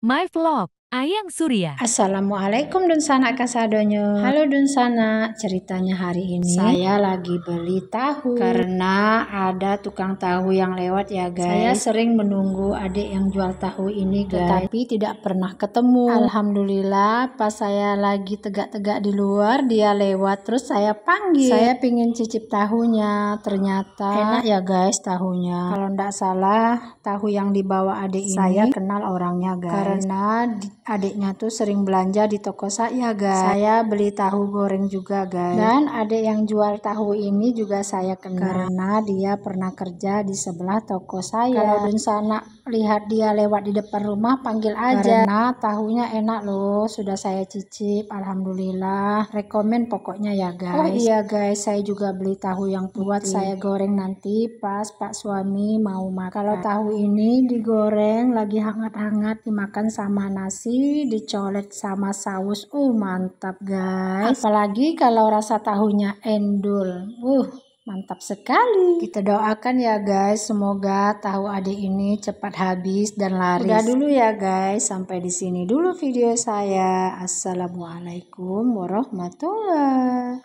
My flop. Ayang Surya. Assalamualaikum dun sana kasadonyo. Halo dun sana, ceritanya hari ini saya lagi beli tahu karena ada tukang tahu yang lewat ya guys. Saya sering menunggu adik yang jual tahu ini guys, Tetapi tidak pernah ketemu. Alhamdulillah pas saya lagi tegak-tegak di luar dia lewat terus saya panggil. Saya pingin cicip tahunya, ternyata enak ya guys tahunya. Kalau ndak salah tahu yang dibawa adik ini saya kenal orangnya guys. Karena di adiknya tuh sering belanja di toko saya guys saya beli tahu goreng juga guys dan adik yang jual tahu ini juga saya kenal karena dia pernah kerja di sebelah toko saya kalau di sana lihat dia lewat di depan rumah panggil aja karena tahunya enak loh sudah saya cicip alhamdulillah rekomen pokoknya ya oh guys oh iya guys saya juga beli tahu yang buat saya goreng nanti pas pak suami mau makan kalau tahu ini digoreng lagi hangat-hangat dimakan sama nasi dicolek sama saus uh mantap guys apalagi kalau rasa tahunya endul uh Mantap sekali. Kita doakan ya guys, semoga tahu adik ini cepat habis dan laris. Udah dulu ya guys, sampai di sini dulu video saya. Assalamualaikum warahmatullahi